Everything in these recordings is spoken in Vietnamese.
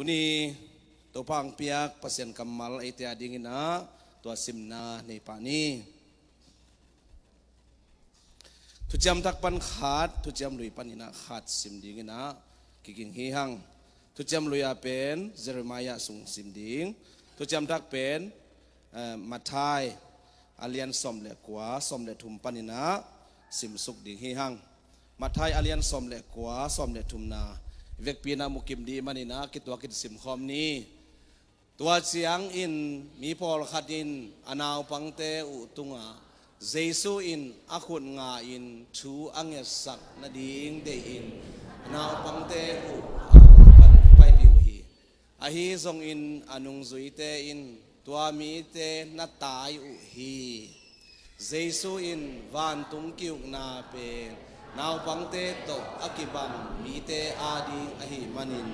ุนีตัวพังพิยักพัศยันกัมมัลอิติอาดิงินะตัวซิมนาในปานีทุจมทักปันขัดทุจมลุยปานีนะขัดซิมดิงินะกิกิงฮีฮังทุจมลุยอาเป็นเจริมายาสุงซิมดิงทุจมทักเป็นมาทายอาเลียนสมเล็กวาสมเล็ทุมปานีนะซิมสุกดิงฮีฮังมาทายอาเลียนสมเล็กวาสมเล็ทุมนา việc pina mukim di manina kitwa kit sim khom ni tua siang in mi pol khat in anaw pangte u tunga jesu in akun nga in chu ange sak na ding de in anaw pangte u pai bi hi a hi zong in anung zui te in tua mi te na tai u hi jesu in van tung kiu na pe nau pang te to akibang mi te adi ahi manin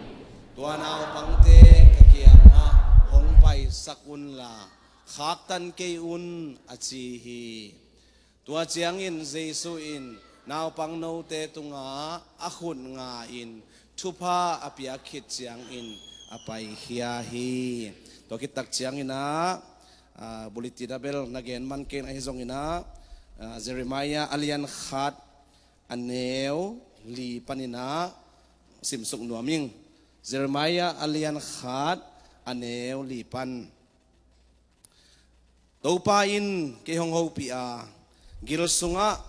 tua nau pang te kia a hong pai sakun la khak tan ke un achi hi tua chiang in jesu in nau pang no te tunga akhun nga in thupa apia khit chiang in apai hia hi to ki tak chiang ina ah, buliti dabel nagen man ken ahizong ina ah, Jeremiah alian khat an neo li panina sim nuaming Jeremiah alian khat an neo li pan Taupa in ke hong ho pia gil sunga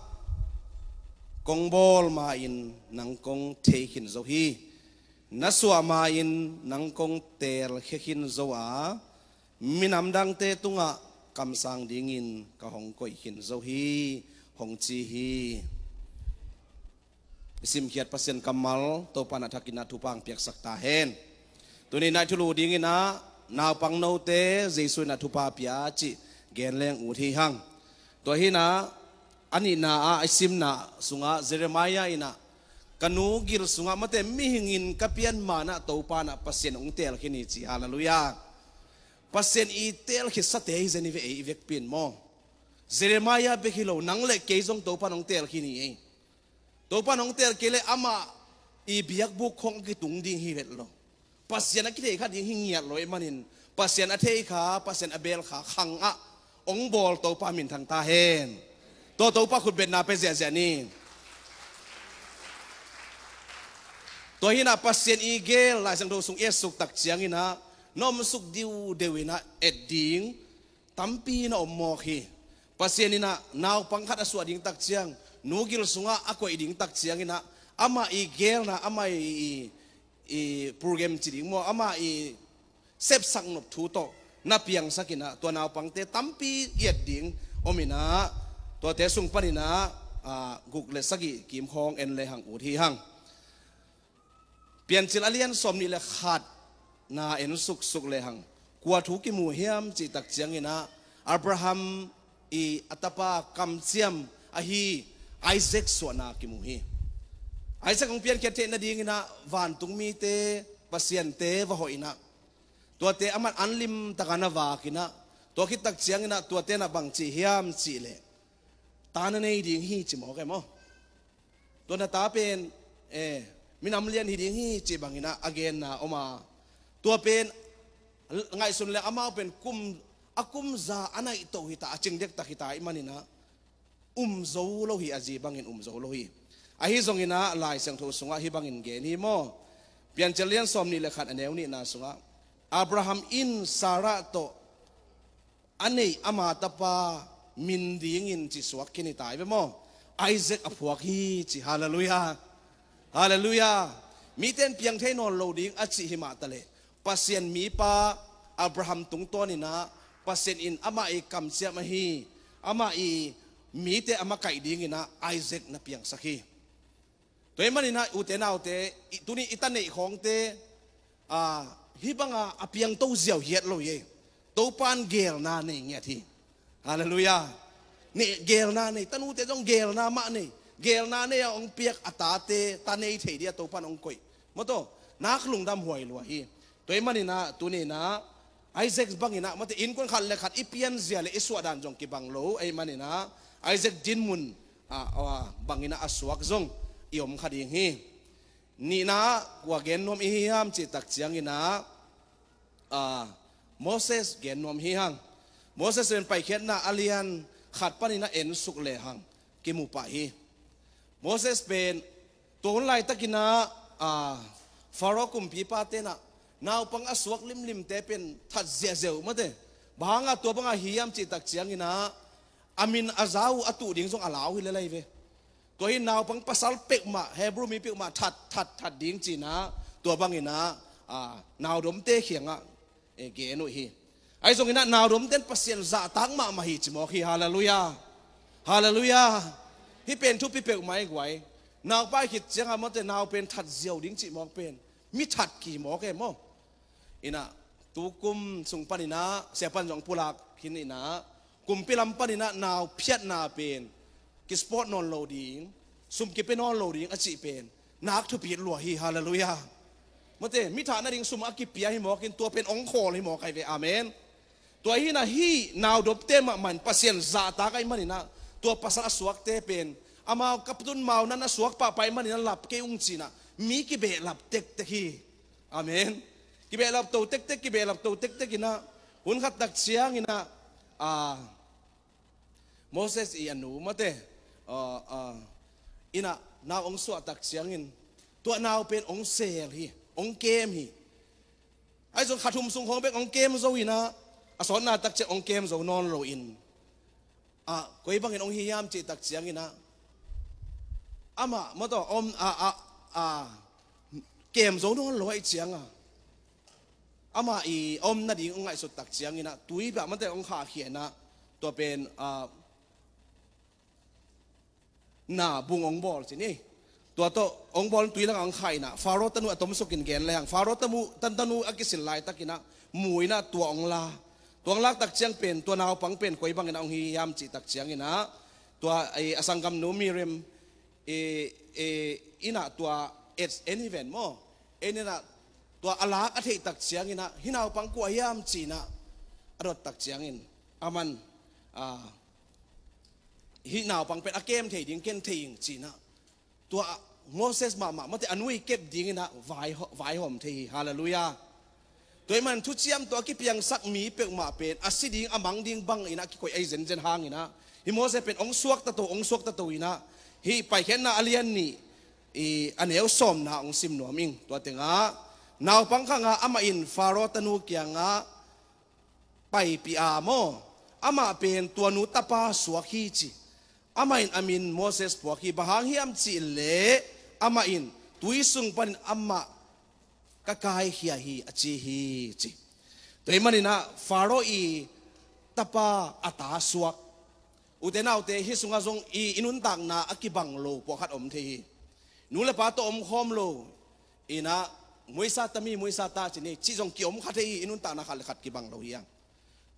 kong bol ma in nang kong te hin zo hi nasua ma in nang tel khe hin minam dang te tunga kam sang dingin ka hong koi hin zo hi hong chi hi isim kiat pasien kamal to pana thakina tupang piak sakta hen tuni nai thulu dingina naw pang no te jesu na thupa pia chi gen leng u thi hang to na ani na a isim na sunga jeremiah ina kanu gir sunga mate mi hingin kapian mana to pana pasien ung tel khini chi hallelujah pasien i tel khi sate zeni ve e vek pin mo jeremiah bekhilo nangle keizong to panong tel khini ei ตัวปานองเตอร์เกเลอามาอีบียกบุกของกิตุงดิ่งฮีเวตโลปัสยานักเทขาดิ่งหิงเงียดโลเอมันินปัสยานอเทขาปัสยานอเบลขาขังอะองบอลตัวปามินทางตาเฮนตัวตัวปาขุดเบ็ดนาเปเสียเสียนี่ตัวหินาปัสยานอีเกลลายสังโดสุงเอสุกตักเสียงอินะน้อมสุกดิวเดวินะเอ็ดดิงตัมปีนะอมมอกฮีปัสยานินะนาวปังคัดอสวดิ่งตักเสียง nugil sunga ako iding tak chiang na ama i gel na ama i i program chi ding mo ama i sep sang nop thu to na piang sakina to na pang te tampi yet ding omina to te sung panina a guk sagi kim hong en le hang u thi hang pian chil alian som ni le khat na en suk suk le hang kwa thu ki mu hiam chi tak chiang ina abraham i atapa kam chiam a Isaac na ki mu hi Isaac ong pian kete na ding na van tung mi te pasien te va hoina tua te aman anlim takana va kina tua ki tak chiang na tua te na bang chi hiam chi le ta na nei ding hi chi mo ke mo tua na ta pen eh min am lian hi ding hi chi bangina again na oma tua pen ngai sun le ama pen kum akum za anai to hita aching dek ta hita imanina อุ้มโซลฮีอาจีบังอินอุ้มโซลฮีอาฮีซงอินะลายเสียงทูสุงะฮีบังอินเกนีโมเปียนเจเิียนสอมนี่เลขัดอันเดวนีนาสุงะอับราฮัมอินซาระโตอันนี้อามาตปามินดีงินจิสวักกินิตายเปโมไอเซ็กอพวกฮีจิฮาเลลูยาฮาเลลูยามีเต้นเพียงเทนอนโลดิงอาจิหิมาตะเลปัสเซนมีปาอับราฮัมตุงตัวนี่นะปัสเซนอินอามาอีกำเสียมาฮีอามาอี mi te ama kai ding ina Isaac na piang sakhi toy man ina uten autte tuni itane khong te a hibanga apiang to ziaw yet lo ye to pan gel na ne ngia thi hallelujah ni gel na ne tanu te jong gel na ma ne gel na ne ong piak atate tane thei dia to pan ong koi moto nak lung dam huai lo hi toy na tu ni na Isaac bangina mate in kon khal le khat ipian zia le iswa dan jong ki banglo ai manina Isaac Dinmun awa à, à, bangina aswak zong iom khading hi ni na wa genom hi ham chi tak chiang ina a à, Moses genom hi hang Moses ren pai khet na alian khat na en suk le hang ki mu pa hi Moses ben ton lai takina a Pharaoh kum pi pa te na naw pang aswak lim lim te pen that zia zeu ma te banga to banga hiam chi tak chiang ina อามินอาซาอตุดิงทงอาลาวฮิเลไลเวตัวฮินาวพังภาษาเปกมาเฮบรูมีเปกมาถัดถัดถัดดิงจีนะตัวบางอินะอนาวดมเตเขียงอ่ะเกนุฮีไอทรงอินะนาวดมเต้นภาษาจาตังมาไมาฮิมอกีฮาลาลุยาฮาลาลุยาฮิเป็นทุกปิเปกไหมไหวนาวป้ายขิดเจ้างอามันแต่นาวเป็นถัดเซียวดิงจีมอกเป็นมิถัดกี่หมอกเก็มออินะตุกุมสุงปันอินะเสียปันจงพูลักขินอินะกุมพิลัมปันินะนาวพิจนาเป็นกิสปอ์ตนอนโลดิงสุมกิเป็นนอนโลดิงอจิเป็นนักทุพีหลัวฮีฮาเลลูยามื่อเมิถานาดิงสุมากิเปียหิมอกินตัวเป็นองค์โคหิมอกัยเวอาเมนตัวฮีนะฮีนาวดบเตมมันปัสเซนซาตากัยมันนะตัวปัสนาสวกเตเป็นอามาวกับตุนมาวนั้นสวกปะไปมันนะหลับเกยุงจีนะมีกิเบหลับเต็กเตฮีอาเมนกิเบหลับโตเต็กเตกิเบหลับโตเต็กเตกินะหุนขัดตักเสียงนะอ่า Moses i anu mate uh, uh, ina na ong su atak siangin tua nau pen ong sel hi ong kem hi ai zon khathum sung khong bek ong kem zo ina ason na tak che ong kem zo non lo in a koi bangin ong hi yam che tak siangina ama mato om a a a kem zo non lo ai chianga ama i om na ding ngai so tak chiangina tuiba mate ong kha hiena to pen a uh, na bungong bol sini tua to ong bol tui lang ang khai na faro tanu atom gen lang faro tamu tan tanu akisin lai takina mui na tua ong la tuang lak tak chiang pen tua nau pang pen koi bangin ang ong hi yam chi tak chiang ina tua ai e, asangkam no mirem e e ina tua it's any event mo enina tua ala athei tak chiang ina hinau pang ku ayam chi na arot tak chiang in aman ah ฮีนาวปังเป็นอาเกมเทียงเกนเทีงจีนะตัวโมเสสมามามื่อนุยเก็บดีงนะไหวไหวหอมทีฮาเลลูยาตัวมันทุเชียมตัวกิเพียงสักมีเปียมาเป็นอาศิดิงอามังดิงบังอินะกิคอยไอเซนเซนฮางอินะฮีโมเสสเป็นองศวกตะตัวองศวกตะตัวอินะฮีไปเห็นนาอเลียนนี่อีอันเหวีซอมนาองซิมนัมิงตัวติงะนาวปังข้างอามาอินฟาโรตันุกียงะไปปีอาโมอามาเป็นตัวนุตาปาสวกฮีจี amain amin Moses po ki bahang hiam chi le amain tuisung pan amma kakai hi hi achi hi chi toy manina faro i tapa ata suak utena ute hi sunga zong i inun tak na akibang lo po khat om the hi nu le pa to om khom lo ina moisa tami moisa ta chini chi zong ki om khat hi inun tak na khal khat ki bang lo hiang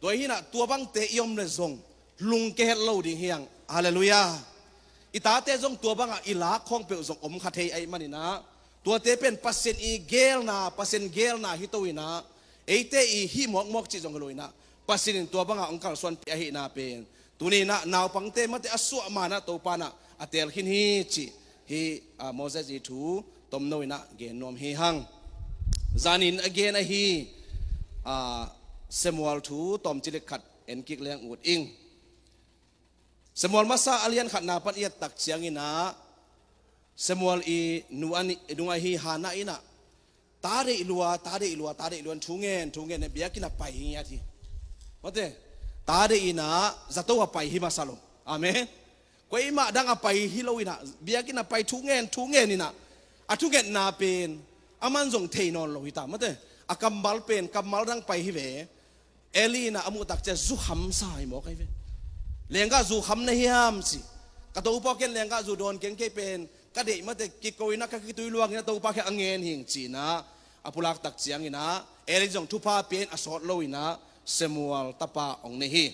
toy hi na tuabang bang te iom le zong ลุงเกตเล่าดิเฮียงฮาเลลูยาอิตาเตจงตัวบังอิลาคงเปลสงอมคาเทไอมันนี่นะตัวเตเป็นปัสเซนอีเกลนาปัสเซนเกลนาฮิตวินะเอเตอีฮิมอกมอกจิจงกลุยนะปัสเซนตัวบังองค์การส่วนพิหินาเป็นตุนีนะนาวปังเตมัตอสุมานะตัวปานะอัตเตลขินฮีจิฮีอาโมเสสอีทูตมโนยนะเกนนอมฮีหังจานินอเกนอฮีอาเซมัวลทูตอมจิเลขัดเอ็นกิกเลียงอวดอิง Semua masa alian kat napan ia tak siang ina. Semua i nuan nuahi hana ina. Tare ilua, tare ilua, tare iluan tungen, tungen ne biakin apa ini ati. Mate, tare ina zato apa ini masalo. Amen. Kau ima dang apa ini hilau ina. Biakin apa tungen, tungen ina. Atungen na pen. Aman zong teinon lo hita. Mate, akambal pen, kambal dang pai hive. Eli ina amu tak je zuham sai mo kai ve. เลี้ยงก็จู่คำในหิฮมสิกระตูปอุเกรเลี้ยงก็จู่โดนเก่งเกเป็นกระเดมาแต่กิโกยนักกิตุยลวงนะตระอูปกแค่องเงินหิงจีนะอภุลักตักเสียงนะเอริจงทุพาเปียนอสอดลอยนะเสมัวตปาองเนฮี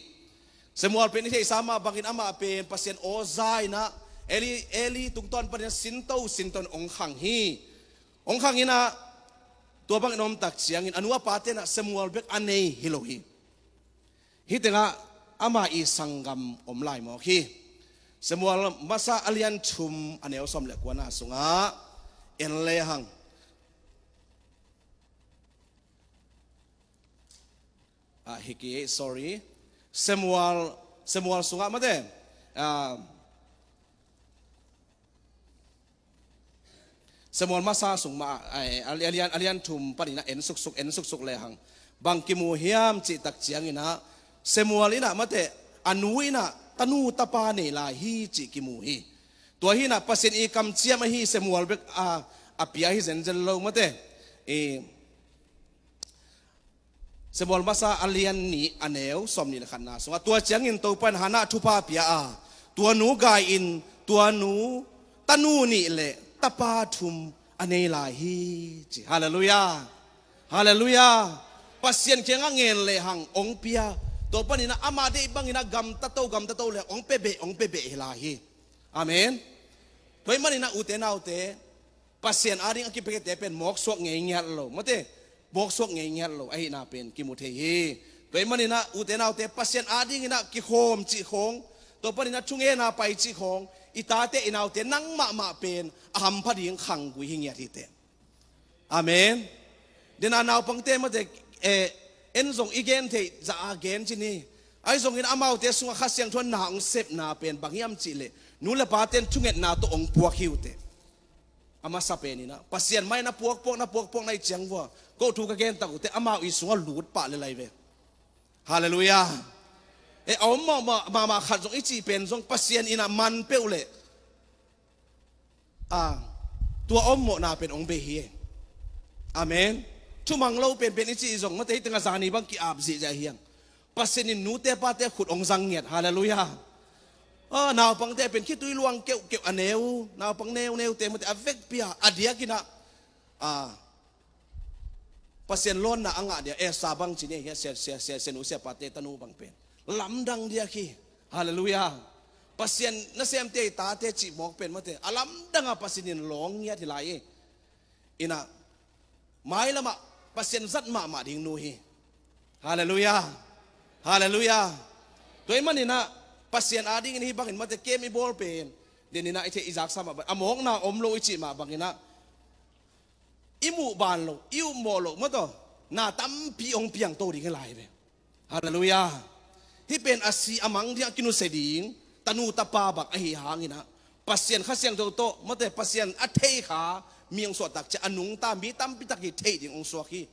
เสมัวเป็นที่สามาบังกินอามาเป็นปัสเซนโอไซนะเอลีเอลีตุงตอนปัญญาสินโตสินตอนองขังฮีองขังฮีนะตัวบังกินอมตักเสียงอันว่าปาเตนะเสมัวเบกอันเนฮิโลฮีฮิตงะ ama i sangam omlai mo khi semua masa alian chum aneo som le kwana sunga en le hang ah hiki sorry semua semua sunga mate ah semua masa sung ma alian alian chum parina en suk suk en suk suk le hang bang kimu hiam chi tak chiang ina เซมัวลินะมาเตะอนุวินะตนูตปาเนลาฮีจิกิมูฮีตัวฮีนะปัสินอกัมเชียมฮีเซมัวลเบกอาอพยาฮีเซนเซลโลมาเตะเซมัวลมาซาอัลเลียนนีอเนลสมนีละขันนาสงะตัวเชียงอินโตปันฮานาทุพาพยาตัวนูไกอินตัวนูตนูนี่เละตปาทุมอเนลาฮีจิฮาเลลูยาฮาเลลูยาปัศยนเคียงอเงินเลหังองพิยา to panina ama de bangina gam ta to gam ta to le ong pe be ong pe be hilahi amen toy na ute na ute pasien ari aring aki peke te pen mok sok nge nyal lo mate mok sok nge nyal lo ai na pen ki muthe hi toy na ute na ute pasien aring na ki hom chi khong to panina chunge na pai chi khong itate ute nang ma ma pen aham phading khang gui hi nya ti te amen dina naw pangte mate eh เอ็นส่งอีเกนเทจะอาเกนจ่นี่ไอ้ส่งเหินอามาเตสุงข้าเสียงทวนนาองเซบนาเป็นบางยามจิเลนูเลปาเตนชุงเอ็นนาตัวองพัวคิวเตอามาสับเป็นนี่นะปัสยันไม่นะพวกพวกนะพวกพวกในเจียงวัวก็ถูกเกนตักุเตอามาอีสุงหลุดปะเลยไรเวฮาเลลูยาเออเอามามามามาขัดส่งอีจีเป็นส่งปัสยันอินามันเปวเลอ่าตัวอมโมนาเป็นองเบฮีอเมนทุมังเลาเป็นเป็นอิจิจงมาเตยตั้งสานีบังกีอาบสิจะเฮียงปัสสินินนูเตปาเตขุดองสังเงียดฮาเลลูยาเออนาวปังเตเป็นคิดตุยลวงเกี่ยวเกี่ยวอเนวนาวปังเนวเนวเตมันจะเวกเปียอดียกินะอ่าปัสสินล้นนะอังอาเดียเอซาบังจิเนี่ยเฮียเสียเสียเสียเสียนูเสียปาเตตันูบังเป็นลำดังเดียขี้ฮาเลลูยา pasien na sem te ta te chi mok pen mate alam danga pasinin long ya thilai ina mai lama pasien zat ma ma ding nu hi hallelujah hallelujah toy manina pasien ading ni bangin mate kem i ball pen denina ite izak sama ba among na omlo ichi ma bangina imu ban lo iu um mo lo mo to na tam pi ong piang to ding lai ve hallelujah hi pen asi amang dia kinu seding tanu tapa bak ahi hangina pasien khasiang to to mate pasien athei kha miang so tak cha anung ta mi tam pitak hi thei ding ong so khi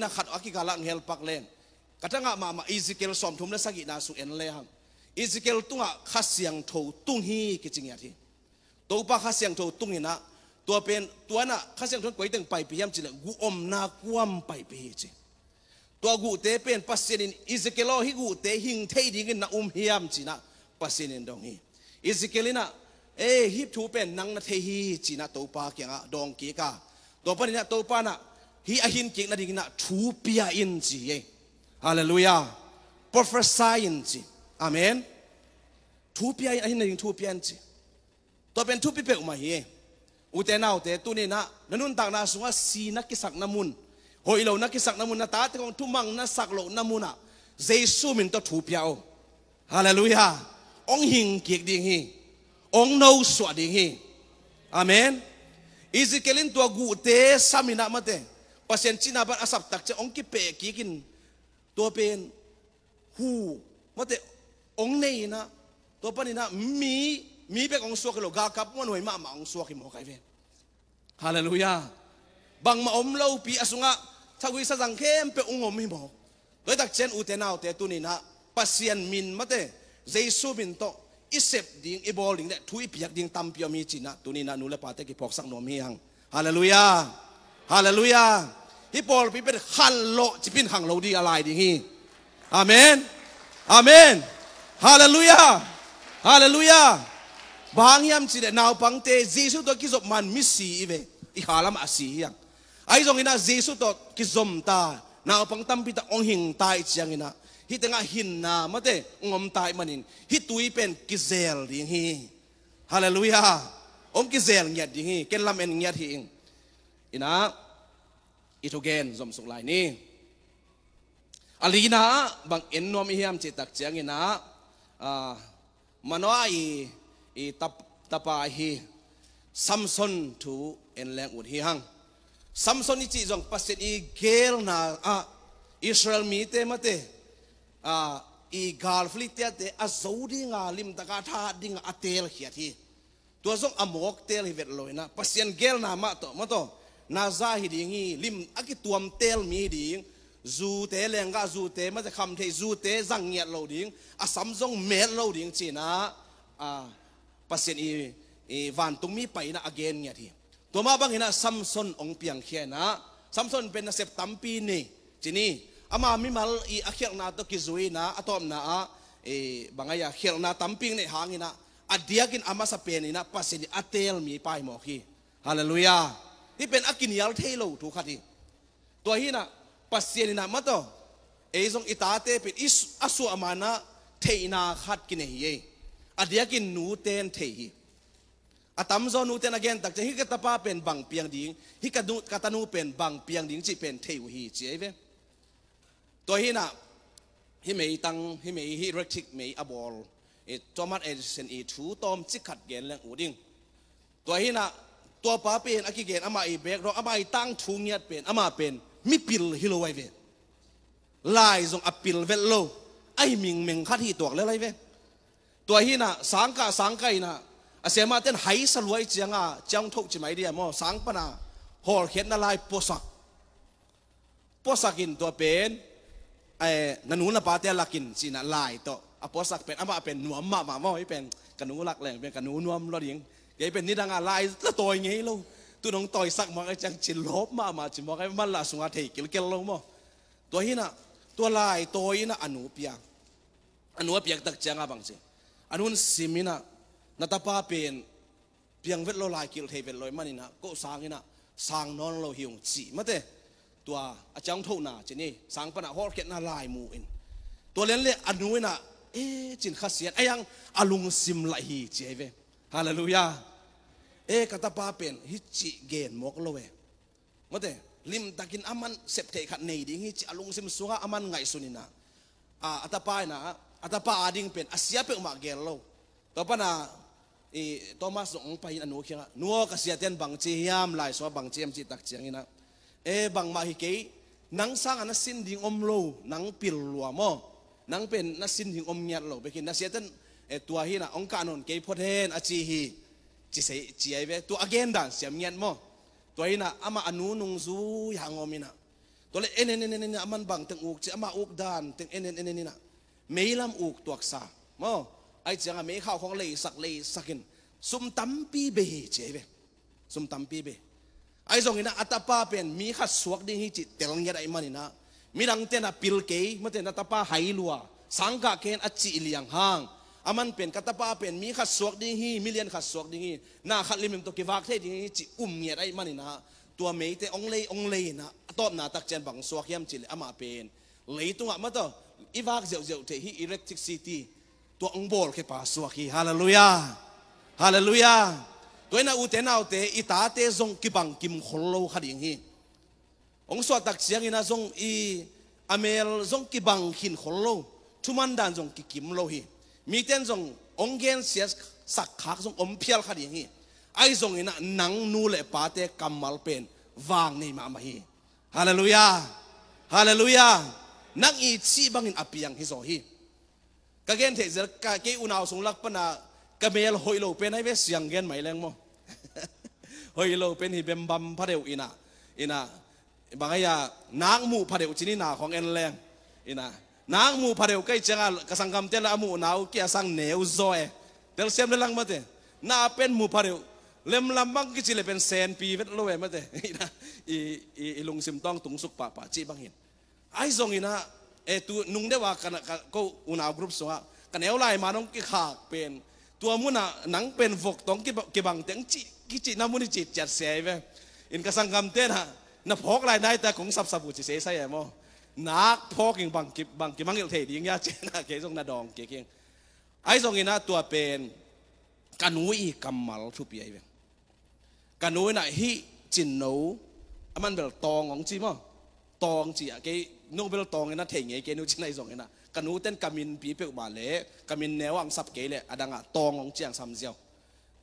na khat aki galang ngel pak len katanga ma ma ezekiel som thum na sagi na su en le ham ezekiel tunga khasiang tho tung hi kiching ya thi to pa khasiang tho tung ina tua pen tua na khasiang thon koi teng pai piyam chile gu om na kuam pai pi chi tua gu te pen pasinin ezekiel hi gu te hing thei ding na um hiam china pasinin dong hi Ezekiel ezekielina เอ้ฮิปทูเป็นนังนาเทฮีจีน่าตัวปาเกียงะดองเกียกะตัวปานี่นะตัวปานะฮีอาหินเกียงนาดิ่งนะทูเปียอินจีเอฮาเลลูยา prophesy อินจีอเมนทูเปียอินอาหินดิ่งทูเปียอินจีตัวเป็นทูเปียเปอุมาเฮอุเตนาอุเตตุนี่นะนันุนต่างนาสุวาสีนักกิสักนามุนหอยเหล่านักกิสักนามุนนาตาตะกองทุมังนาสักเหล่านามุนะเจสุมินตัวทูเปียโอฮาเลลูยาองหิงเกียกดิ่งฮี ong no swa ding hi amen izikelin tua gu te samina mate pasien china ban asap tak che ong ki pe ki kin tua pen hu mate ong nei na tua pani na mi mi pe ong suak lo ga kap mon hoi ma ma ong suak mo kai ve hallelujah bang ma om lo pi asunga thagui sa jang khem pe ung om hi mo doi tak chen u te nau te tu ni na pasien min mate jaisu min to isep ding iboling de thui piak ding tam pio mi china tunina nule pate ki pok sang nom hi hang hallelujah hallelujah hi pol pi pet han lo chipin hang lo di alai ding hi amen amen hallelujah hallelujah bang yam chi de naw pang te jisu to ki zop man mi si ive i halam asi yang ai zong ina jisu to ki zom ta naw pang tam pi ta ong hing tai chiang ina ฮิตงาหินนามาเตงอมตายมันินฮิตุยเป็นกิเซลดิงฮีฮาเลลูยาอมกิเซลเงียดดิงฮีเกลลำเอ็นเงียดฮิงอินะอิทุเกนสมสุไลนี่อลีนาบางเอ็นนวมเฮิมจิตักเจียงอินะม่นมโนอีอีตับตัปฮีซัมซอนทูเอ็นแรงอุดฮีฮังซัมซอนนี่จีจงพัสดอีเกลนาอ่าอิสราเอลมีเตมาเตอีกาลฟลิตเตอสูดิงาลิมตะกาทาดิงอาเตลเฮียทีตัวส่งอมกเตลฮิเวลอยนะปัศยันเกลนามาตอมาตอนาซาฮิดิงีลิมอักิตัวมเตลมีดิงจูเตเลงกาจูเตมันจะคำเทจูเตจังเงียดเราดิงอาสัมซงเมลเราดิงจีนะอ่าปัศยันอีอีวันตุงมีไปนะอเกนเงียทีตัวมาบังเห็นนะซัมซอนองเปียงเขียนะซัมซอนเป็นนักเสพตัมปีนี่จีนี่ ama mi mal i akhir na to ki zuina atom na a e bangaya khel na tamping ne hangina adiakin ama sa penina pasini atel mi pai mo ki hallelujah hi e pen akin yal thelo thu khati to hina pasini na mato ezong itate pin is asu amana theina khat kine hi e. adiakin nu ten thei atam zo nu ten again tak hi ka tapa pen bang piang ding hi ka du katanu pen bang piang ding chi pen theu hi chi e ve ตัวฮีน่ะฮีเมยตังฮีเมยฮิรักชิกเมยอบอล เอจอมัดเอเซนอีทูตอมจิกัดเกนแรงอูดิงตัวฮีน่ะตัวป้าเป็นอากิเกนอามาอีเบกรออามาอีตังทุงียัดเป็นอามาเป็นมิปิลฮิโลไวเวลายทรงอปิลเวลโลไอมิงเมงคัดที่ตัวเลยไรเวตัวฮีน่ะสังกะสังกะน่ะอาเซมาเต้นไหสลวยเจียงอ่ะจ้าทุกจิไม่เดียมอสังปนาหอเขียนละลายโปสักโปสักินตัวเป็นเอ้นันนูนปาเตลักินสินะลายตอปอสักเป็นอมาเป็นนวมมามาไม่เป็นกันูลักแรง เป็นกันูนวมรอดิงแกเป็นนิดังอะไรตัวยังไี้ลูกตัวน้องต่อยสักมาไอจังจิลบมามาจิมอกไอ้มันละสุงาเทกิลเกลลงมั้ตัวหีนะ ตัวลายตัวหิน่ะอนุเปียงอนุเปียงตักเจังอาบังสิ อนุนสิมินะนัตปาเป็นเพียงเวทโลลายกิลเทเวทลอยมันนี่นะก็สางนี่นะสางนอนโลหิวจีมาเตะตัวอาจารย์ท่านาจีนี่สังปนาฮอร์เกตนาลายมูอินตัวเล่นเล่อันนู้นน่ะเอ๊จินขัดเสียไอ้ยังอาลุงซิมไหลฮีเจเวฮาเลลูยาเอ๊กัตปาเป็นฮิจิเกนมกโลเวมาเตลิมตะกินอามันเสพเทขัดเนดิงฮิจิอาลุงซิมสุฮาอามันไงสุนินะอาตาตปายนะอัตปาอาดิงเป็นอาเซียเป็นมาเกลโลตัวปนาอีโทมัสองไปอันนู้นเขียนนัวกเสียเตียนบังเจียมลายสวบังเจียมจิตักเจียงนี่นะ e bang ma hi ke nang sang ana sin ding om lo nang pil lua mo nang pen na sin ding om nyat lo bekin na setan e tua hi na ong kanon ke phot hen a chi hi chi sei chi ai ve tu again dan siam nyat mo tua hi na ama anu nung zu hang omina to le en en en en aman bang teng uk chi ama uk dan teng en en en en na meilam uk tuak sa mo ai chang a à, me khao khong lei sak lei sakin sum tam pi be chi ai ve sum tam pi be ไอ้ทรงนี้นะอัตป้าเป็นมีขัดสวกดิ้งฮิจิตเตลังยาได้มันนะมีรังเตนะปิลเกยมันเตนะตป้าไหลัวสังกะเคนอจิเลียงห้างอามันเป็นกัตป้าเป็นมีขัดสวกดิ้งฮีมิเลียนขัดสวกดิ้งฮีน่าขัดลิมตัวกิวากเทดิ้งฮิจิอุ้มเงียได้มันนะตัวเมย์เตองเลยองเลยนะตอบนาตักเจนบังสวกย่ำจิเลอามาเป็นเลยตุงอ่ะมันต่ออีวากเจียวเจียวเทฮีอิเล็กทริกซิตี้ตัวองบอลเคปาสวกฮีฮาเลลูยาฮาเลลูยา tôi na u te nào te ita te zong ki bang kim kholo khading hi ông so tak siang ina zong i amel zong ki Kim hin kholo chuman dan zong ki kim lo hi mi ten zong ông gen sias sak khak zong om phial khading hi ai zong ina nang nu le pa te kamal pen wang nei ma ma hallelujah hallelujah nang i chi bangin apiang hi zo hi Cái gen the zer ka ke unaw sung lak pana kamel hoilo pe nai ve siang gen mai leng mo เฮ้ยเราเป็นหิเบมบัมพระเดวอินะอินะบางอย่างนางมูพระเดวชินีนาของเอ็นแรงอินะนางมูพระเดวใกล้จะกระสังกำเตลามูนาวเกียสังเหนียวซอเดลเซียมเลลังมาเตน่าเป็นมูพระเดวเล่มลำบังกิจิเลเป็นแสนปีเวทโลเวมาเตอินะอีอีลุงซิมต้องตุงสุกปะปะจีบังเห็นไอ้ทรงอินะเอตุนุงได้ว่ากันก็อุณาวกรุ๊ปสวะกันเอวไล่มาต้องกิขากเป็น ตัวมุนะหนังเป็นฟกต้องกิบังเตียงจีกิจินามุนิจิตจัดเสียเวอินกสังกำเต้นะนับพกรายได้แต่ของสับสับุจิเสียใส่ไหมนักพกิงบังกิบังกิมังเอลเทดิงยาเจนะเกยงนาดองเกยงไอ้ทรงอินะตัวเป็นกันุยกำมัลทุปีไอเวกันุยน่ะฮิจินโนมันเบลตองของจีมั้งตองจีอะเกยนูเบลตองอินะเทงไอเกยนูจินไอทรงอินะกันุเต้นกามินปีเปกบาเล่กามินแนวอังสับเกยเลยอดังอะตองของจีอังซัมเซียว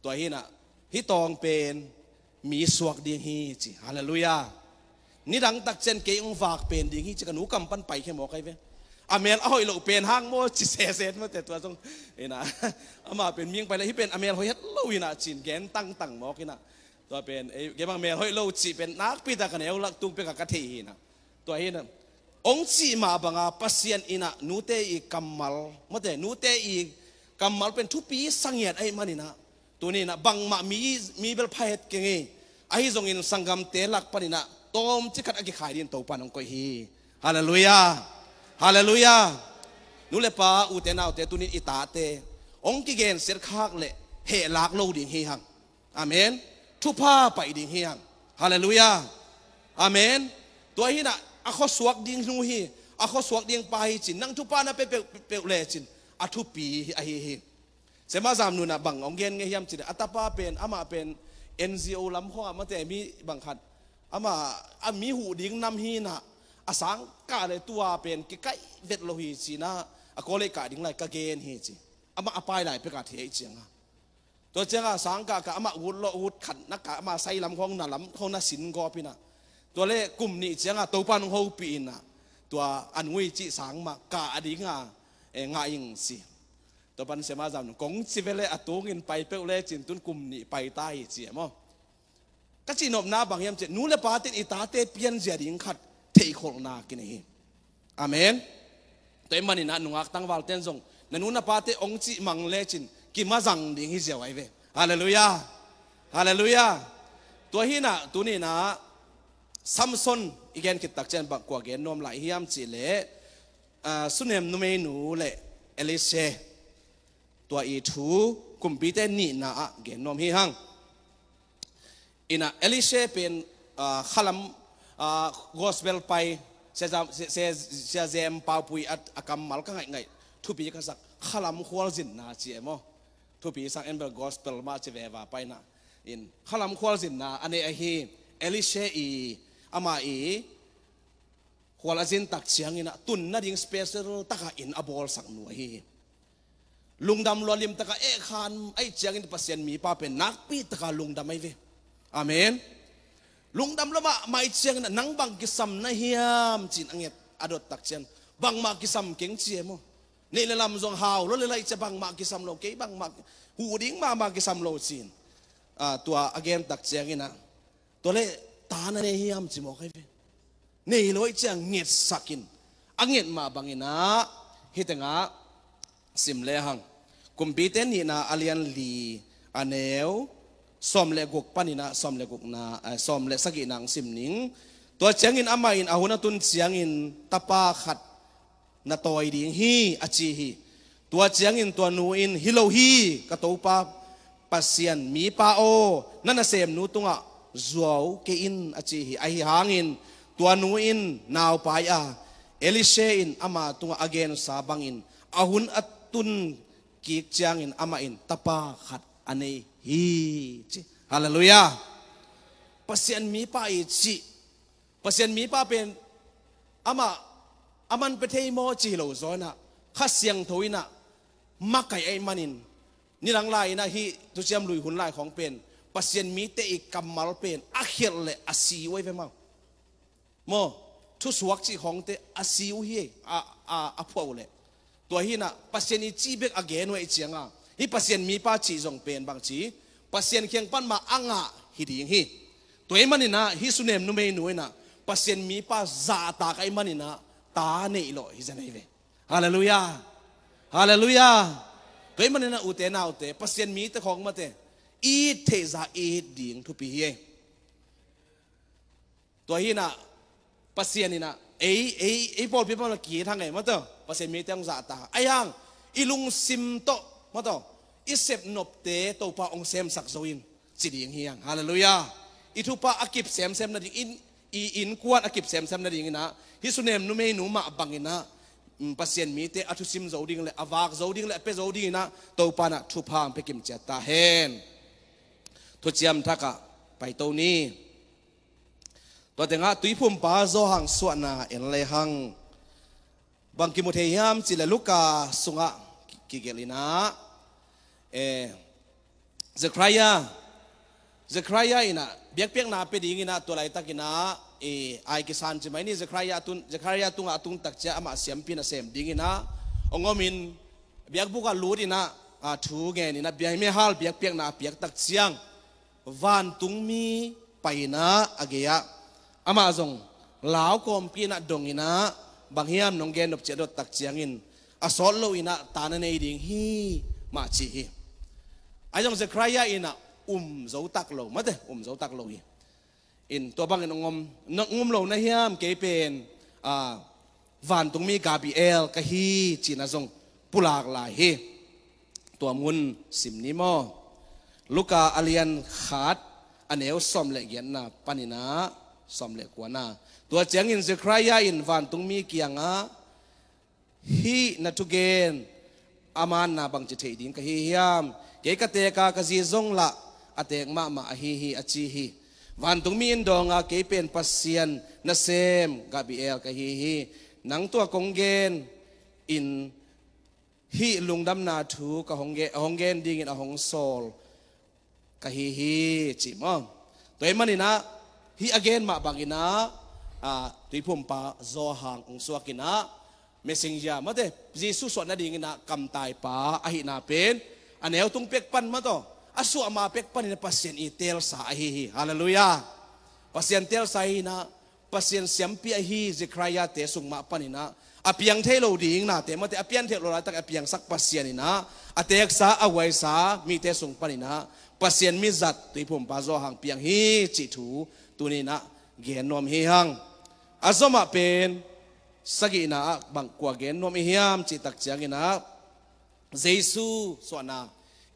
ตัวฮิน่ะฮิตองเป็นมีสวกดีฮีจิฮาเลลูยานี่ดังตักเจนเกยองฝากเป็นดีฮีจิกันหนูกำปั้นไปแค่หมอใครเว้อเมนอ้อยลลกเป็นห้างโมจิเซเซนมาแต่ตัวตรงเอ็นะอามาเป็นมีงไปแล้วที่เป็นอเมนหอยเฮ็ดลวยนะจินแกนตั้งตั้งหมอกินะตัวเป็นไอ้แกบังเมนเยเลูจิเป็นนักพิตากันเอวลักตุ้งเป็นกะทีนะตัวเฮ็นะองจีมาบังอาปัสยันอินะนูเตอีกัมมัลมาแต่นูเตอีกัมมัลเป็นทุปีสังเกตไอ้มันนี่นะ tuni na bang ma mi mi bel phahet kengi ai zong in sangam te lak pani na tom chi khat agi khai din to pan ong ko hi hallelujah hallelujah nule pa u te nau te tuni ita te ong ki gen ser khak le he lak lo ding hi hang amen thu pa pa ding hi hang hallelujah amen to hi na a kho suak ding nu hi a kho suak ding pa hi chin nang thu pa na pe pe le chin a thu pi hi a hi hi เสมาซามนูนะบังองเกนเงียมจิตอัตปาเป็นอามาเป็นเอ็นซีโอลำข้อมาแต่มีบังคัดอามาอามีหูดิ้งนำฮีนะอาสังกาเลยตัวเป็นกิกไกเวทโลหิจีนะอโคเลกาดิ้งไรกะเกนเฮจีอามาอปายไเป็ปกาเทียงอ่ะตัวเจ้าสังกากะอามาอุดโลอุดขันนักกะอามาใส่ลำข้องน่ะลำข้องน่ะสินกอพินะตัวเลกลุ่มนี้เจ้าตัวปานหูปีนะตัวอันวิจิสังมากาดิ้งอ่ะเงาอิงสิตบันเสมาจำกงสิเวเลอตุงินไปเปเลจินตุนกุมนี่ไปใต้เสียมอก็จีนอบนาบางยามเจนูเลปาติอิตาเตเปียนเจริงขัดเทโคลนากินเงอเมนตัวมันนี่นะนุงักตั้งวาลเตนซงนันูนปาเตองจิมังเลจินกิมาจังดิงฮิเวัยไว้เวฮาเลลูยาฮาเลลูยาตัวฮีนะตัวนี้นะซัมซอนอีกแกนคิดตักเจนบักกว่าแกนนอมไหลฮิยามจีเลสุเนมนุเมนูเลเอลิเซตัวอีทูกุมพีเตนี่นาเกนนอมฮีฮังอินาเอลิเชเป็นขลังกอสเบลไปเซจซเซเซเซมปาปุยอัดอากำมัลก็ไงไงทุปีกันสักขลัมัวลจินนาเจมอทุปีสักเอ็นเบลกอสเบลมาเจเววาไปนะอินขลัมัวลจินนาอันนเนอฮีเอลิเชอีอามาอีัวลจินตักเชียงอินาตุนนัดิงสเปเชียลตักอินอบอลสักหน่วย lungdam lo lim taka e khan ai chiang in pasien mi pa pen nak pi taka lungdam ai ve amen lungdam lo ma mai chiang na nang bang kisam na hiam chin anget adot tak chen bang ma kisam keng chie mo nei le lam zong hao lo le lai che bang ma kisam lo ke bang ma hu ding ma ma kisam lo chin à tua again tak chiang ina to le ta na ne hiam chi mo kai ve nei loi chiang nget sakin anget ma bang bangina hitanga simle hang Kumbiten hina alian li aneo somle gok panina somle gok na uh, somle sagi nang simning to changin amain ahuna tun changin tapa khat na toy ding hi achi hi tua changin tua nuin hilo hi katopa pasian mi pao nana sem nu tunga zuaw ke in achi hi ai hangin tua nuin naw paya elise in ama tunga again sabangin ahun at tun ิกจังอินอามาอินตปาขัดอันนฮีจิฮลโหลูยาปัศยันมีป้าอีจิปัศยันมีป้าเป็นอามาอามันเป็นเทโมจิโลโซนะขัดเสียงทวินะมักไก่ไอ้มันอินนี่หลังไล่นะฮิทุเชียมลุยหุ่นไลของเป็นปัศยันมีเตอิกัมมาลเป็นอัคเคลเลยอาศีไว้เป่นมั่งโมทุสวักจิของเตอาศีอุเฮอาอาอาพ่อเลยตัวหินะพัศนีจีเบกอเกนไว้เจียงอ่ะอีพัศนมีป้าจีจงเป็นบางจีพัศนเคียงปั้นมาอ่างอ่ะฮิดิ่งฮีตัวเอ็มันนี่นะฮิสุเนมนุเมนุเอนะพัศนมีป้าจ่าตาไอมันนี่นะตาเนอิโลฮิจันไอเวฮาเลลูยาฮาเลลูยาตัวเอ็มันนี่นะอุเตนาอุเตพัศนมีตะของมาเตอีเทซาเอดิ่งทุปีเฮตัวหินะพัศนีนะเอเอเอพอลพี่พอลกี่ทางไงมาเตอ pasemitang zata. Ayang, ilung simto, mato, isep nopte to pa ong sem saksawin. Sidiyang hiyang. Hallelujah. Ito pa akip sem sem na in, iin kuat akip sem sem na ding na. Hisunem nume numa abangin na. Pasien mite atu sim zoding le avak zoding le ape zoding na to pa na tupang pekim chata hen. To chiam taka pai to ni. To tenga tuipum pa zo hang suana en le hang. bang ki mothe yam chila luka sunga ki gelina e zakhraya zakhraya ina eh, biak piak na pe ding ina to lai takina e ai ki san chi mai ni zakhraya tun zakhraya tunga tung tak cha ama siam pina sem ding ina ongomin biak buka lut ina a thu nge ni na biak me hal biak piak na piak tak chiang van tung mi paina agya ama zong lao kom pina dong ina bang hiam nong gen nop chedot tak chiangin asol lo ina tana nei ding hi ma chi hi ajong se kraya ina um zo tak lo mate um zo tak lo hi in to bang in ngom ngom lo na hiam ke pen a van tung mi gabriel ka hi chi na zong pulak la hi to mun sim ni mo luka alian khat aneu som le gen na panina som le kwana ตัวเจียงอินสิใครยาอินฟันตุงมีเกียงอ่ะฮีนัทุเกนอามานนาบังจิตเฮดินก็ฮีฮิมเกกเตกากะซีซงละอเตกมามาฮีฮีอจีฮีวันตุงมีอินดองอ่ะเกเป็นปัสเซียนนาเซมกาบิเอลก็ฮีฮีนังตัวกงเกนอินฮีลุงดำนาถูกะฮงเกฮงเกนดิ่งอินอฮงโซลก็ฮีฮีจิมอตัวเอ็มันนี่นะฮีอเกนมาบังอินะตุยพุ่มปาโซหังองสวากินะเมสิงยามาเดเยซูสวนนาดีงินะกำตายปาอาหินาเป็นอันเอวตุงเป็กปันมาต่ออาสวมาเป็กปันในพัสเซียนอีเตลสาฮีฮิฮาเลลูยาพัสเซนเตลสาฮินะพัสเซนเสียมปีฮีจิครายาเตสุงมาปันนะอเปียงเทโลดีงนะเตมาเตอเปียงเทโลราตักอเปียงสักพัสเซียนนะอเตกษาอวัยสามีเตสุงปันนะพัสเซนมิจัดตุยพุ่มปาโซหังเปียงฮีจิถูตัวนี้นะเกียนนอมฮิหง azoma pen sagi na bang kuagen nom hiam chi tak chiang ina jesu swana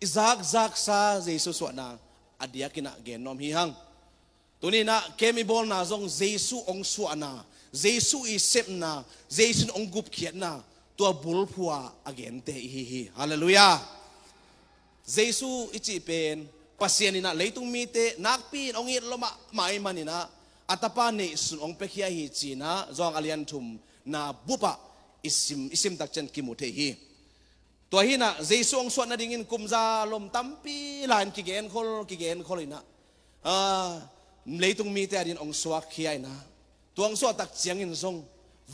izak zak sa jesu swana adia kina gen nom hi hang tuni na kemi bol na zong jesu ong swana jesu i sep na jesu ong gup khiat na tua bul phua again te hi hi hallelujah jesu ichi pen pasianina leitung mi te nakpin ongit loma mai manina atapa ne sun ong pe khia hi china zong alian thum na bupa isim isim tak chen ki mu the hi to hi na jesu ong suan na ding in kum za lom tam pi lan ki gen khol ki gen khol ina a ah, leitung mi te adin ong suak khia ina tuang so tak chiang in song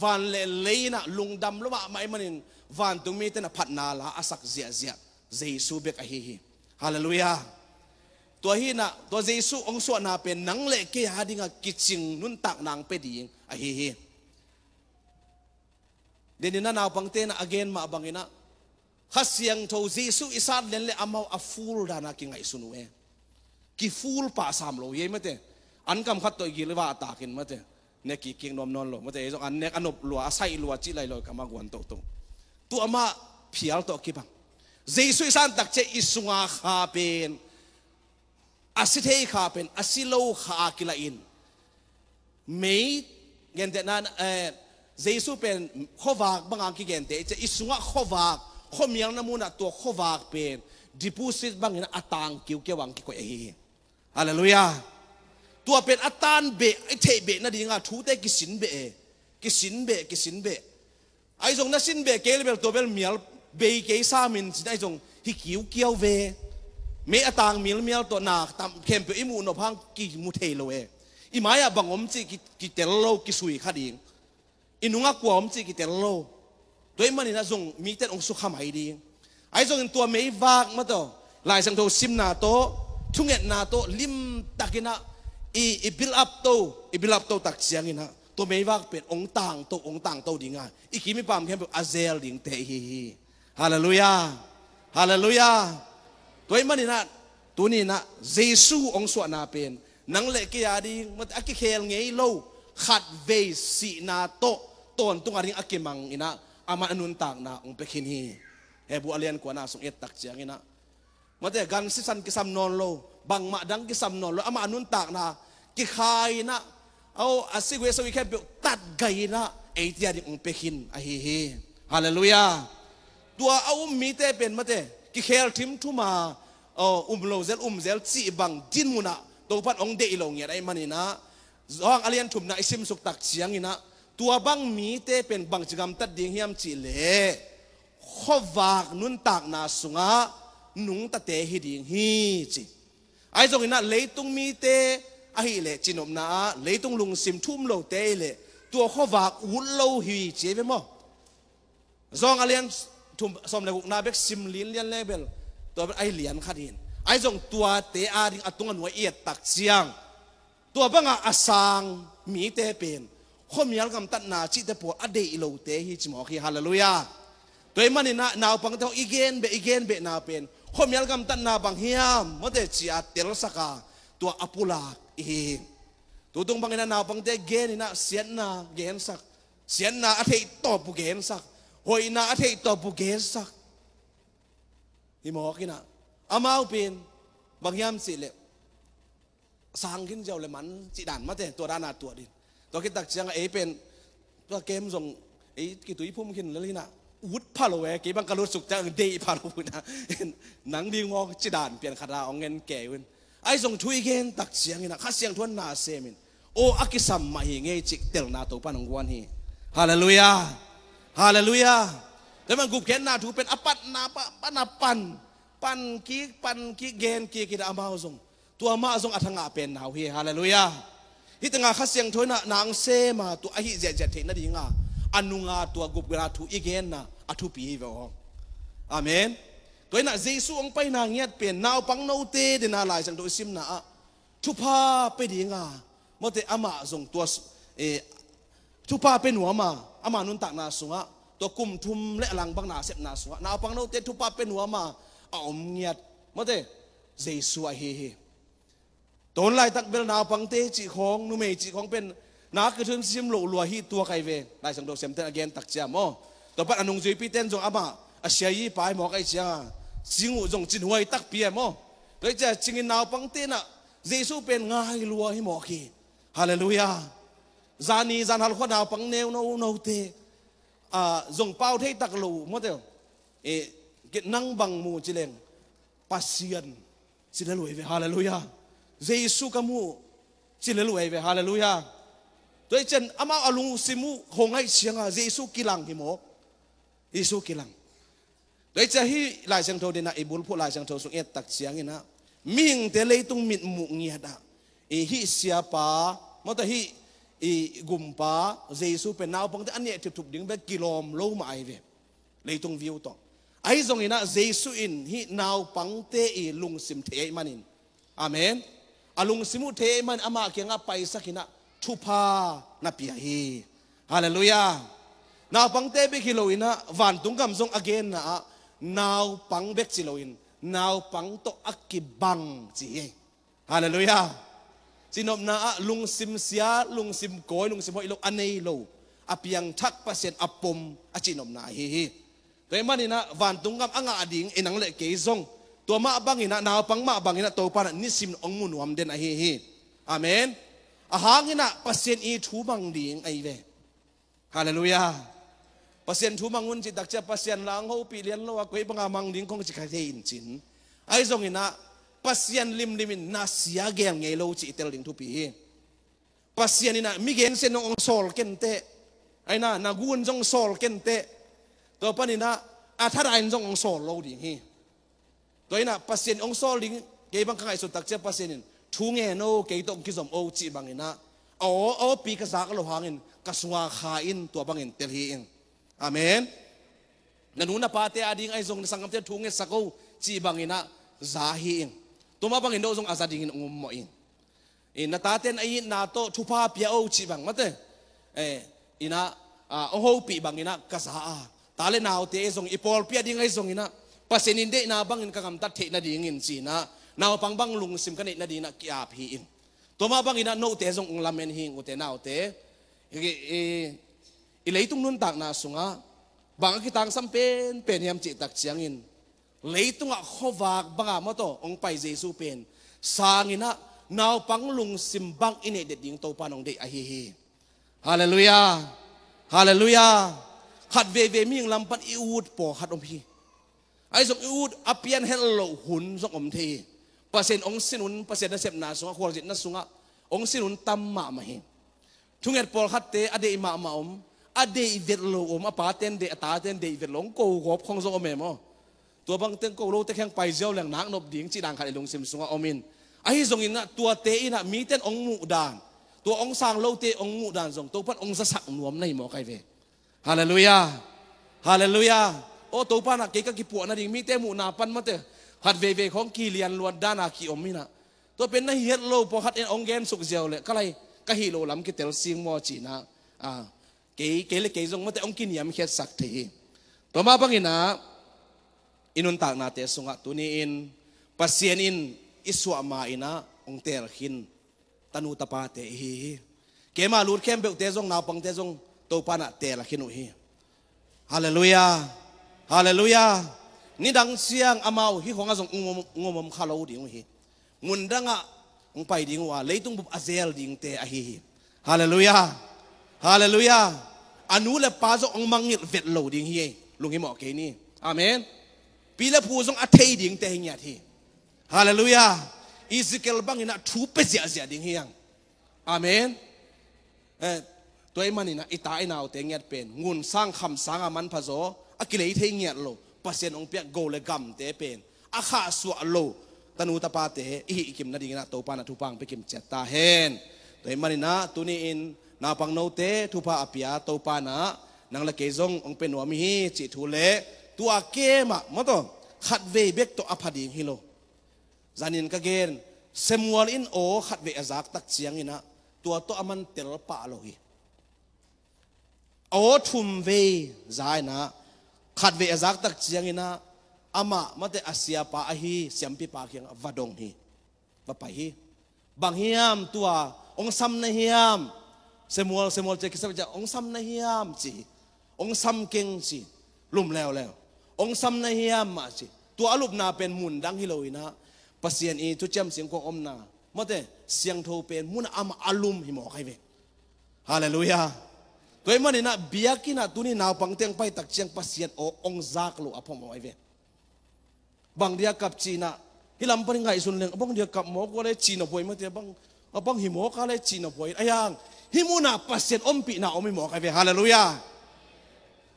van le leina lungdam lo ma mai manin van tung mi te na phat na la asak zia zia jesu bek a hi hi hallelujah ตัวฮีน่ะตัวเจสุองสวนาเป็นนังเละเกียฮาดิงกิจิงนุนตักนางไปดิ่งอ่ะเฮเฮเดนินานาบังเตน่ะ again มาบังอินะขัสยังทูเจสุอิสานเลนเลอามาอัฟูลดานากิงไอสุนุเอกิฟูลป่าสามโลเย่ไม่เตอันกำขัดตัวกิเลว่าตากินไม่เตเนี่ยกิกิงนอมนอนโลไม่เตไอ้สองอันเนี่ยอันนบลัวอาศัยลัวจิไรลอยกำมากวนโตโตตัวอามาเพียลโตกิบังเจสุอิสานตักเจอิสุงาคาเป็น asi thei kha pen asi lo kha akila in mei gen de nan jesu pen khowak bangang ki gen te che isunga khowak khomiang namuna to khowak pen deposit bangin atang kiu ke wang ki ko ehi hallelujah ตัวเป็นอัตานเบะไอเทเบะนั่นดีงาทูแต่กิสินเบะกิสินเบะกิสินเบะไอจงนั่นสินเบะเกลเบลตัวเบลเมียลเบย์เกยสามินไอจงฮิกิวเกียวเวมีอตางมีลมีลตัวนักตามเข็มเปอิมูนอพังกิมุเทโลเออิมายาบังอมจิกิเตลโลกิสุยขัดิงอินุงกัวอมจิกิเตลโลตัวเอิมันนี่นะจงมีแต่องสุขามัยดีไอ้จงนตัวไม่วากมาตอลายสังโทซิมนาโตทุงเง็นนาโตลิมตักินะอีอีบิลอัพโตอีบิลอัพโตตักเสียงินะตัวไม่วากเป็นองต่างโตองต่างโตดีงามอีกิมีความเข้มไปอาเซลดิงเตฮีฮีฮาเลลูยาฮาเลลูยา toy mani na tuni na jesu ong so na pen nang le ke ya ding mat aki khel ngei lo khat ve si na to ton tung aring akimang ina ama anun tak na ong pekin hi hebu alian ko na sung etak chiang ina mate gan si san kisam non lo bang ma dang kisam non lo ama anun tak na ki khai na au asi we so we kept tat gay na eitia ding ong pekin a hi hi hallelujah tua au mi te pen mate ki khel tim thu ma ờ, um lo zel um zel chi bang din muna to pan ong de lo nge dai manina zong alian thum na isim suk tak chiang ina tua bang mi te pen bang chigam tat ding hiam chi le khowak nun tak na sunga nung ta te hi ding hi chi ai zong ina tung mi te a hi le chinom na leitung lung sim thum lo te le tua kho khowak u lo hi che ve mo zong alian ทุมสมเลกุกนาเบกซิมลินเลียนเลเบลตัวไอเหรียนขัดินไอสจงตัวเตอาดิงอตุงหน่วยเอียดตักเชียงตัวบังอาสางมีเตเป็นข้อมีอัลกัมตัดนาจิตปวดอเดอิโลเตฮิจมอคีฮาเลลูยาตัวมันนี่นะนาวปังเทาอีเกนเบอีเกนเบนาเป็นข้อมีอัลกัมตัดนาบังเฮียมมดเตจิอาเตลสกาตัวอปุลากเองตัวตรงบังเนนาวปังเทเกนนี่นะเสียนนาเกนสักเสียนนาอธิตตอบุเกนสักโอยน่าีทตอบุเกสักนี่มอกินะอามาอุปินบางยามสิเลสังขินเจ้าเลยมันจีดันมาแต่ตัวด้านาตัวดินตัวกิตักเชียงเอเป็นตัวเกมส่งไอ้กี่ตุยพุ่มขึ้นแล้วนี่นะอุดพาโลเวกี่บังกะรุสุกจงเดพาโลพุนะหนังดีงอจีดานเปลี่ยนคาราเอาเงินแก่เว้นไอ้ส่งทุยเกนตักเชียงนี่นะข้าเชียงทวนนาเซมินโอ้อักิสัมมาฮิเงจิกเตลนาตัวปานองวันฮีฮาเลลูยาฮาเลลูยาแต่มันกูีกนนาถูเป็นอปัตนาปะปนาปันปันกีปันกีเกนกีกิดอามาซงตัวมาอซงอัฐงาเป็นหาวเฮฮาเลลูยาที่ตั้งขัสเสียงทอยนะนางเซมาตัวอหิเจเจเทนดิงาอนุงาตัวกุบกราถูอีเกนนาอธุปีเวออาเมนตัวน้นเจสุองไปนางเงียดเป็นนาวปังนาวเตเดนาลายสังโดยซิมนาทุพาไปดิงามเตอามาซงตัวเอทุพาเป็นหัวมาอามานุนตักนาสุงะตัวกุมทุมและหลังบังนาเสพนาสุงะนาปังนราเตทุปาเป็นหัวมาเอามเงียดมาเตเจสุอาเฮเฮตนไล่ตักเบลนาปังเตจิของนุเมจิของเป็นนาคือทุนซิมโลลัวฮีตัวไกเวไล้สังโดเซมเตอเกนตักเจมอตัวปัดอนุงจุยพีเตนจงอามาอาเชียยีปายหมอกไอเจียจิงหุจงจินหวยตักเปียมอไัเจ้จิงนนาวปังเตนะเจสูเป็นง่ายลัวให้หมอกีฮาเลลูยา zani zan hal khona pang neu no no te à dùng bao thế tắc lù mất tiêu ê cái năng bằng mù chỉ lên passion chỉ là lùi về hallelujah Giêsu kamu chỉ là lùi về hallelujah tôi chân ama alung simu hong ai xiang à Giêsu kilang hi mo Giêsu kilang tôi chân hi lại sang thâu đến na ibul phu lại sang thâu xuống et tắc xiang ina miệng te lấy tung mịt mụ nghiệt à ê hi siapa mất hi i gumpa jesu pe nau pang anye thup thup ding be kilom lo mai ve tung view to ai zong ina jesu in hi nau pang te i lung sim the manin amen alung à, simu the man ama à ke nga paisa kina thupa na pia hi hallelujah nau pang te be kilo ina van tung kam zong again na nau pang bek chiloin nau pang to akibang chi hallelujah chinom na lung sim sia lung sim koi lung sim hoi lo anei lo apiang thak pasien apom achinom na hi hi toy manina vantunggam anga ading enang le ke zong to ma bangina na pang ma bangina to pa ni sim ong mun wam den a hi hi amen ahangina pasien i thu bang ding ai ve hallelujah pasien thu mang mangun chi takcha pasien lang ho pi lian lo a koi banga mang ding kong chi khai in chin ai zong ina pasian lim limin na siya gel ngay lo chi itel ding tupi pasian ina migen no ong sol kente ai na na gun jong sol kente to panina athar ain jong ong sol lo ding hi to ina pasian ong sol ding ge bang kai so tak che pasian in thu nge no ke tong ki som o chi bang ina o o pi ka sa ka lo hangin ka suwa kha in to bang in tel hi in amen nanuna pate ading ai jong sangam te thu nge sakou chi bang ina zahi in tuma bang indo song azading in ngum mo in in nataten ai na to thupa pia o chi bang mate eh ina o ho pi bang ina kasa a tale nau te song ipol pia ding ai song ina pasenin de na bang in kakam ta the na ding in si na nau pang bang lung sim kanit na dina kia phi in tuma bang ina no te song lamen hing u te nau te e e leitung nun tak na sunga bang kitang sampen pen yam chi tak chiang in Leito nga kovak baga mo to, ong pay supin. Sangin na, naw panglung simbang ini det ding to panong day ahihi. Hallelujah! Hallelujah! Hat veve ming lampan iud po hat omhi. Ay som iud apian hello hun som om Pasen ong sinun pasen na sep na sunga kuwasit na sunga ong sinun tamma mahi. Tunget pol hat te ade ima ama om ade ivet lo om apaten de ataten de ivet long ko gop kong som omemo. mo. ตัวบางเต็งก็โลเต็งแข่งไปเจ้าแหล่งนักนบดิ่งจีดังขันลงซิมสุงอมินไอ้ทรงอินะตัวเตอินะมีเต็นองมูดานตัวองสางโลเตองมูดานทรงตัวพันองสะสักนวมในหมอไกเวฮาเลลูยาฮาเลลูยาโอ้ตัวพันนักเกกกิปวนะดิ่งมีเตมูนาปันมาเตหัดเวเวของกีเลียนลวนด้านาคีอมินะตัวเป็นนักเฮียโลพอหัดเอ็นองเกนสุกเจียวเลยก็เลยก็ฮีโลลำกิเตลซิงมอจีนะอ่าเกเกเลเกทรงมาแต่องกินยามเฮียสักทีต่อมาบังอินะ inuntak na te sunga tuniin pasienin iswa maina ong ter hin tanu tapate hi hi kema lur kem beu te na pang te jong to pa na te hi hallelujah hallelujah ni dang siang amau hi khonga jong ngom ngom khalo ding hi mundanga ong pai ding wa leitung bu azel ding te a hi hi hallelujah hallelujah anu le pa zo ong mangil vet lo ding hi lung mo ke ni amen ปีละผู้ทรงอัตยดิ่งเตหิงยาทีฮาเลลูยาอิสเกลบังินาทูเปเสียเสียดิ่งเฮียงอเมนเออตัวเอ้มันนินาอิตาไอ้นาอุเตงยัดเป็นงูนสร้างคำสร้างอามันพะโซอักิเลเทงียัโลปเสเซนองเปียกโกเลกัมเตเป็นอาคาสวาโลตนูตาปาเตอีอิกิมนาดิงนาโตปานาทูปังไปกิมเจตตาเฮนตัวเอ้มันนินาตุนีอินนาปังโนเตทุพาอภิยาโตปานานังละเกซงองเป็นหัวมีจิทูเลตัวเกมะมั้งตัวขัดเวเบกตัวอภัดิงฮิโลจานินก็เกณฑ์เสมวลอินโอขัดเวอจากตักเสียงอินะตัวตัวอมันเตลปะโลฮีโอทุมเวจายนะขัดเวอจากตักเสียงอินะอามามาเตอาเซียปะอฮีเสียมปีปากยังวัดงฮีวัไปฮีบางเฮียมตัวองซ้ำในเฮียมเสมวลเสมวลเจคิสับจะองซ้ำในเฮียมจีองซ้ำเก่งจีลุ่มแล้วแล้วองซ้ำในเฮียมาสิตัวอารมณ์นาเป็นมุนดังฮิโลวินะปัสเซียนอีทุเจมเสียงของอมนาเมื่อแต่เสียงโทเป็นมุนอามอารมณ์หิมอใครเวฮาเลลูยาตัวมันนี่นะเบียกินะตวนี้นาวปังเตียงไปตักเชียงปัสเซียนโอองซักลุอภมอไอเวบางเดียกับจีนะฮิลัมปริงไงสุนเลงบางเดียกับหมอกว่าเลยจีนอพวยมาเตียบางบางหิมอกอะไรจีนอพวยอายังฮิมุนาปัสเซียนอมปีนาอมหิมอใครเวฮาเลลูยา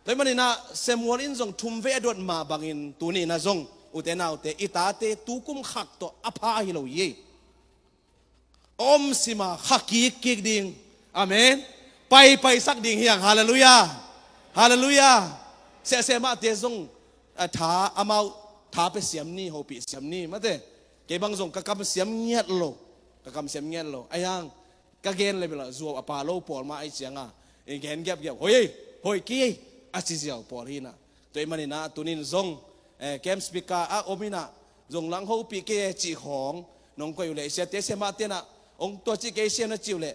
เลยมันน่ะเซมวอลินจงทุ่มเวดวดมาบังอินตัวนี้นะจงอุตนาอุตอิตาเตตุกุมขักตัวอภาฮิโลยีอมสิมาขักกิกกิกดิ่งอเมนไปไปสักดิ่งเฮียงฮาเลลูยาฮาเลลูยาเสเสมาเตจงถาอามาถาไปเสียมนี่โฮปีเสียมนี่มาเตเกบังจงกะกำเสียมเงียดโลกะกำเสียมเงียดโลไอ้ยังกะเกนเลยเปล่าจัวอปาโลปอลมาไอเสียงอ่ะเองแกนเก็บเก็บเฮ้ยเฮ้ยกี้ achizial por hina toy mani na tunin zong kem spika a omina zong lang ho pi ke chi hong nong ko yule se te se ma te na ong to chi ke se na chi le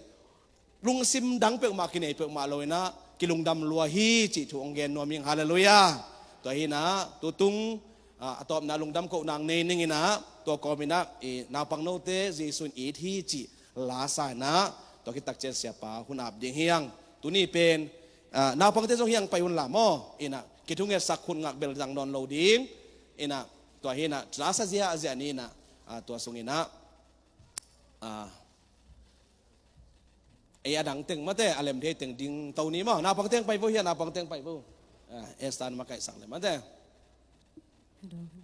lung sim dang pe ma ki nei pe ma loina ki lung dam lua hi chi thu ong gen no ming hallelujah to hi na tu tung a top na lung dam ko nang nei ning ina to ko mina e na pang no te ji sun i thi chi la sa na to ki tak chen sia pa hun ap ding hiang tu ni pen na pang tesong yang payun lamo ina kitunge sakun ngak bel jang non loading ina tua hina trasa zia azia ni na tua sungina ai adang teng mate alem de teng ding tau ni ma na pang teng pai bu hian na pang teng pai bu estan makai sang le mate hello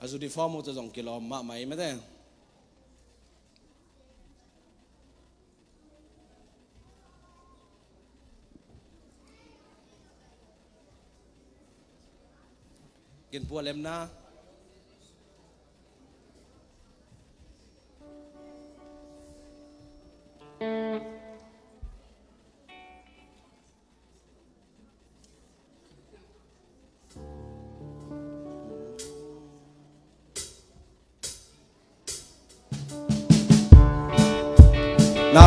Also die Form muss sagen, gelohnt, mach mal immer den. Gen Pualemna,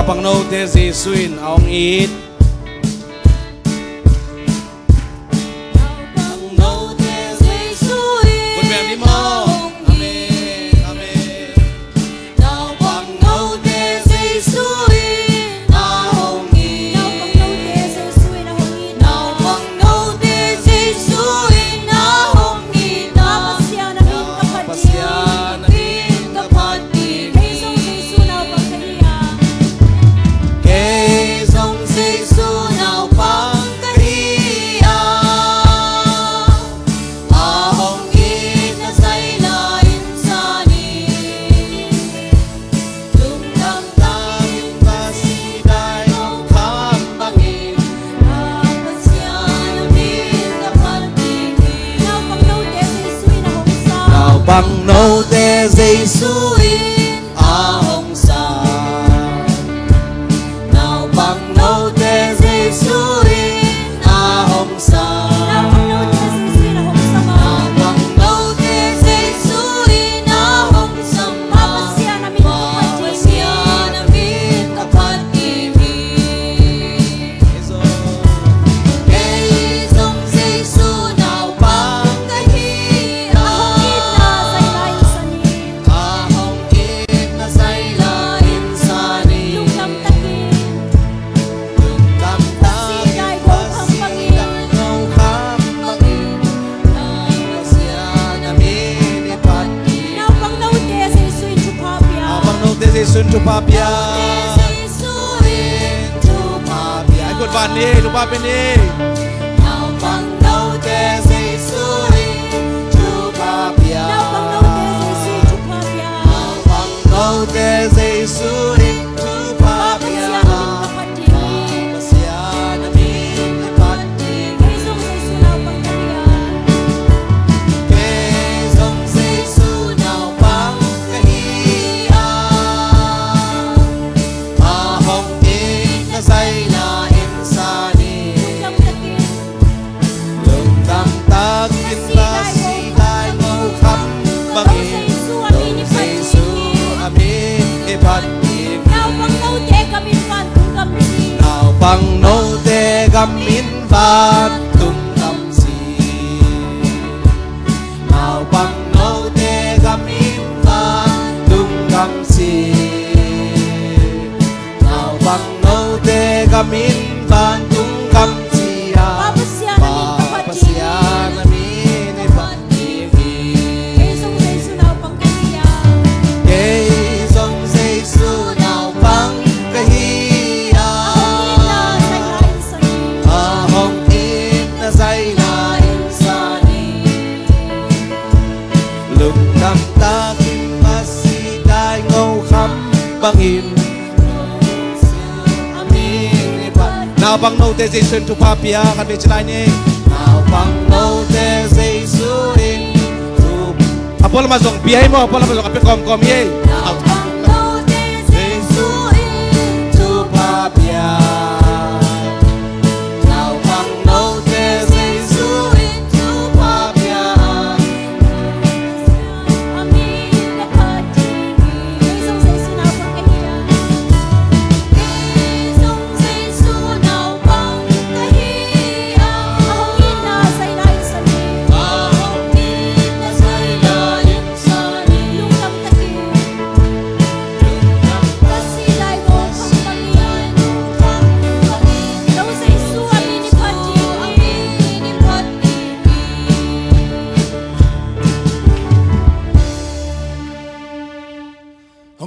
apang no te si suin aong it bằng nô tê găm in vạt they turn to be chilai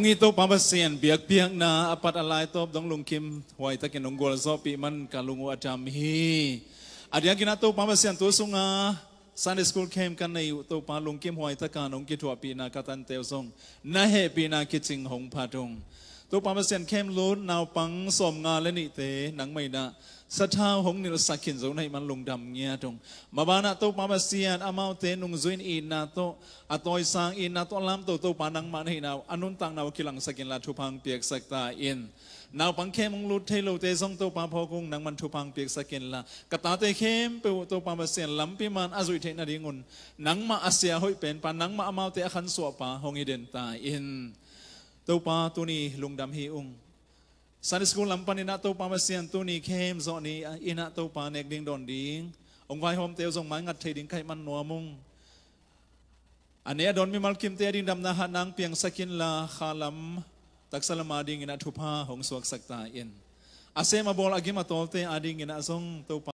ngi to pa ba sen biếc piak na apat alai top dong lung kim huai takin ongol zo pi man kalungu atam hi adia gina to pa ba sen to sunga Sunday school camp kan nei to pa lung kim huai takan ong ki thua pi na katan teo song na he pi na ki ching hong pha tong to pa ba sen camp lo naw pang som nga le ni te nang mai na สรัทธาหงนิลสักขินสงในมันลงดำเงียตรงมาบานโตุมาบาเซียนอามาเตนุงจุนอินนาโตอัตอยสังอินนาโตลามโตโตปานังมันให้นาวอนุนตังนาวกิลังสักินลาทุพังเปียกสักตาอินนาวปังเข้มงลุดเทโลเตซองโตปาพอกุงนังมันทุพังเปียกสักินลากตาเตเข้มเปวโตปาบาเซียนลัมิมันอาจุยเทนาริงุนนังมาอาเซียหอยเป็นปานังมาอามาเตอขันสวปาหงอิเดนตาอินโตปาตุนีลงดำฮีอุง Sunday school lampan ina to pamasian tu ni kem zo ni à, ina to pa nek ding don ding. Ông vai hôm tiêu dòng mái ngặt thầy đính khai man nua mung. Anh à, ấy đón mi mal kim tia đinh đam na hát nang piang sakin la khalam tak salama ding ina thupa hong suak sakta in. Ase ma à, bol agima tolte ading ina song to